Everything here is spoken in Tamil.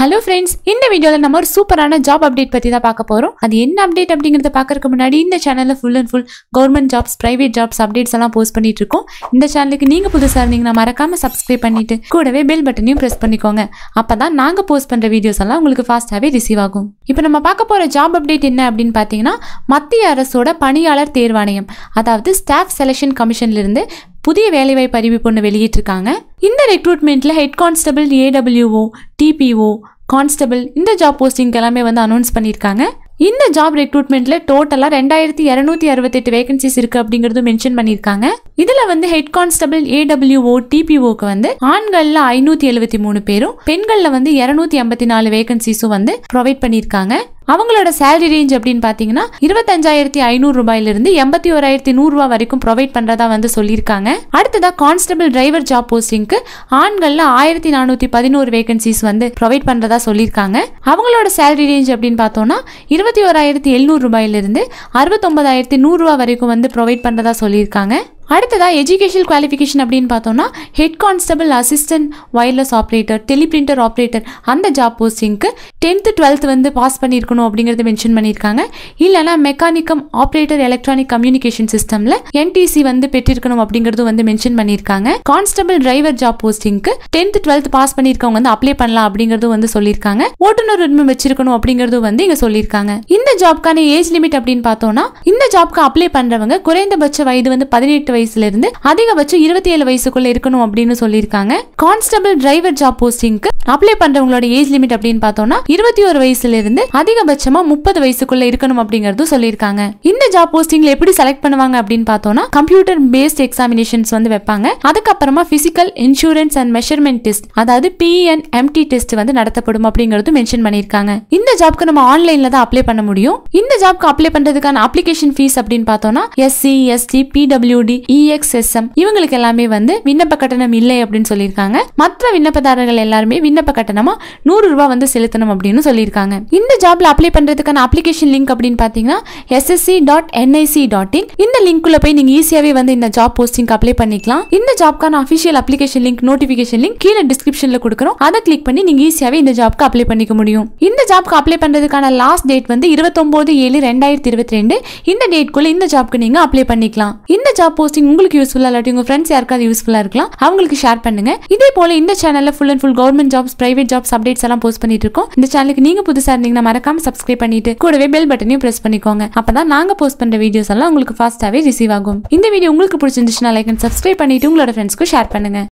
ஹலோ ஃப்ரெண்ட்ஸ் இந்த வீடியோவில் நம்ம ஒரு சூப்பரான ஜாப் அப்டேட் பற்றி தான் பார்க்க போகிறோம் அது என்ன அப்டேட் அப்படிங்கிறத பார்க்கறதுக்கு முன்னாடி இந்த சேனலில் full and full government jobs private jobs updates எல்லாம் போஸ்ட் பண்ணிட்டு இருக்கோம் இந்த சேனலுக்கு நீங்கள் புதுசாக இருந்தீங்கன்னா மறக்காமல் சப்ஸ்கிரைப் பண்ணிட்டு கூடவே பெல் பட்டனையும் ப்ரெஸ் பண்ணிக்கோங்க அப்போ தான் நாங்கள் போஸ்ட் பண்ணுற வீடியோஸ் எல்லாம் உங்களுக்கு ஃபாஸ்ட்டாகவே ரிசீவ் ஆகும் இப்போ நம்ம பார்க்க போகிற ஜாப் அப்டேட் என்ன அப்படின்னு பார்த்தீங்கன்னா மத்திய அரசோட பணியாளர் தேர்வாணையம் அதாவது ஸ்டாஃப் செலெக்ஷன் கமிஷன்லேருந்து புதிய வேலைவாய்ப்பு அறிவிப்பு ஒன்று வெளியிட்டிருக்காங்க இந்த ரெக்ரூட்மெண்ட்டில் head constable AWO TPO constable இந்த ஜாப் போஸ்டிங் எல்லாமே வந்து அனௌன்ஸ் பண்ணியிருக்காங்க இந்த ஜாப் ரெக்ரூட்மெண்ட்ல டோட்டலா ரெண்டாயிரத்தி இரநூத்தி அறுபத்தெட்டு வேகன்சிஸ் இருக்கு அப்படிங்கறதும் மென்ஷன் பண்ணிருக்காங்க இதுல வந்து ஹெட் கான்ஸ்டபிள் ஏடபிள்யூஓ டிபிஓக்கு வந்து ஆண்கள்ல ஐநூத்தி எழுபத்தி மூணு பேரும் பெண்கள்ல வந்து இருநூத்தி ஐம்பத்தி நாலு வேகன்சிஸும் வந்து ப்ரொவைட் பண்ணிருக்காங்க அவங்களோட சேலரி ரேஞ்ச் அப்படின்னு பார்த்தீங்கன்னா இருபத்தஞ்சாயிரத்தி ஐநூறு ரூபாயிலிருந்து எண்பத்தி ஓராயிரத்தி நூறுரூவா வரைக்கும் ப்ரொவைட் பண்ணுறதா வந்து சொல்லியிருக்காங்க அடுத்ததாக கான்ஸ்டபிள் டிரைவர் ஜாப் போஸ்டிங்க்கு ஆண்களில் ஆயிரத்தி நானூற்றி பதினோரு வேகன்சிஸ் வந்து ப்ரொவைட் பண்ணுறதா சொல்லியிருக்காங்க அவங்களோட சேலரி ரேஞ்ச் அப்படின்னு பார்த்தோம்னா இருபத்தி ஓராயிரத்தி எழுநூறு ரூபாயிலிருந்து நூறு நூறுரூவா வரைக்கும் வந்து ப்ரொவைட் பண்ணுறதா சொல்லியிருக்காங்க அடுத்ததாக எஜுகேஷனல் குவாலிஃபிகேஷன் அப்படின்னு பார்த்தோம்னா head constable assistant wireless operator teleprinter operator அந்த ஜாப் போஸ்டிங்க்கு டென்த்து டுவெல்த் வந்து பாஸ் பண்ணியிருக்கணும் அப்படிங்கிறத மென்ஷன் பண்ணியிருக்காங்க இல்லைனா மெக்கானிக்கம் ஆப்ரேட்டர் எலக்ட்ரானிக் கம்யூனிகேஷன் சிஸ்டமில் என்டிசி வந்து பெற்றிருக்கணும் அப்படிங்கிறதும் வந்து மென்ஷன் பண்ணியிருக்காங்க கான்ஸ்டபிள் டிரைவர் ஜாப் போஸ்டிங்க்கு டென்த்து டுவெல்த் பாஸ் பண்ணியிருக்கவங்க வந்து அப்ளை பண்ணலாம் அப்படிங்கிறதும் வந்து சொல்லியிருக்காங்க ஓட்டுநர் உரிமை வச்சிருக்கணும் அப்படிங்கிறதும் வந்து இங்கே சொல்லியிருக்காங்க இந்த ஜாப்க்கான ஏஜ் லிமிட் அப்படின்னு பார்த்தோம்னா இந்த ஜாப்க்கு அப்ளை பண்ணுறவங்க குறைந்தபட்ச வயது வந்து பதினெட்டு வயசுல இருந்து அதிகபட்சம் இருபத்தி ஏழு வயசுக்குள்ள இருக்கணும் அப்படின்னு சொல்லியிருக்காங்க கான்ஸ்டபிள் டிரைவர் ஜாப் போஸ்டிங்க்கு அப்ளை பண்றவங்களோட ஏஜ் லிமிட் அப்படின்னு பார்த்தோம்னா இருபத்தி ஒரு வயசுல இருந்து அதிகபட்சமா முப்பது வயசுக்குள்ள இருக்கணும் அப்படிங்கறதும் சொல்லியிருக்காங்க இந்த ஜாப் போஸ்டிங்ல எப்படி செலக்ட் பண்ணுவாங்க அப்படின்னு பார்த்தோம்னா கம்ப்யூட்டர் பேஸ்ட் எக்ஸாமினேஷன்ஸ் வந்து வைப்பாங்க அதுக்கப்புறமா physical endurance and measurement test அதாவது பிஎன் எம்டி டெஸ்ட் வந்து நடத்தப்படும் அப்படிங்கறதும் மென்ஷன் பண்ணிருக்காங்க இந்த ஜாப்க்கு நம்ம ஆன்லைன்ல தான் அப்ளை பண்ண முடியும் இந்த ஜாப்க்கு அப்ளை பண்றதுக்கான அப்ளிகேஷன் ஃபீஸ் அப்படின்னு பார்த்தோம்னா SC ST PWD EXSM e இவங்களுக்கு எல்லாமே வந்து விண்ணப்ப கட்டணம் இல்லை அப்படின்னு சொல்லியிருக்காங்க மற்ற விண்ணப்பதாரர்கள் எல்லாருமே விண்ணப்ப கட்டணமா நூறு ரூபாய் வந்து செலுத்தணும் அப்படின்னு சொல்லியிருக்காங்க இந்த ஜாப்ல அப்ளை பண்றதுக்கான அப்ளிகேஷன் லிங்க் அப்படின்னு பாத்தீங்கன்னா SSC dot NIC dot in இந்த லிங்க் போய் நீங்க ஈஸியாவே வந்து இந்த ஜாப் போஸ்டிங் அப்ளை பண்ணிக்கலாம் இந்த ஜாப்க்கான official application link notification link கீழே டிஸ்கிரிப்ஷன்ல கொடுக்குறோம் அதை கிளிக் பண்ணி நீங்க ஈஸியாவே இந்த ஜாப்க்கு அப்ளை பண்ணிக்க முடியும் இந்த ஜாப்க்கு அப்ளை பண்றதுக்கான லாஸ்ட் டேட் வந்து இருபத்தொன்பது ஏழு ரெண்டாயிரத்தி இருபத்தி ரெண்டு இந்த டேட்குள்ள இந்த ஜாப்க்கு நீங்க அப்ளை பண்ணிக்கலாம் இந்த ஜாப் போஸ்டிங் பாட்காஸ்டிங் உங்களுக்கு யூஸ்ஃபுல்லாக இல்லாட்டி உங்கள் ஃப்ரெண்ட்ஸ் யாருக்காவது யூஸ்ஃபுல்லாக இருக்கலாம் அவங்களுக்கு ஷேர் பண்ணுங்க இதே போல இந்த சேனலில் full and full government jobs private jobs updates எல்லாம் போஸ்ட் பண்ணிட்டு இருக்கோம் இந்த சேனலுக்கு நீங்கள் புதுசாக இருந்தீங்கன்னா மறக்காம சப்ஸ்கிரைப் பண்ணிட்டு கூடவே பெல் பட்டனையும் ப்ரெஸ் பண்ணிக்கோங்க அப்பதான் நாங்கள் போஸ்ட் பண்ணுற வீடியோஸ் எல்லாம் உங்களுக்கு ஃபாஸ்ட்டாகவே ரிசீவ் ஆகும் இந்த வீடியோ உங்களுக்கு பிடிச்சிருந்துச்சுன்னா லைக் அண்ட் சப்ஸ்கிரைப் பண்ணிட்டு உங்களோட ஃப்ரெண்ட்ஸ்க்கு ஷேர் பண்ணுங்க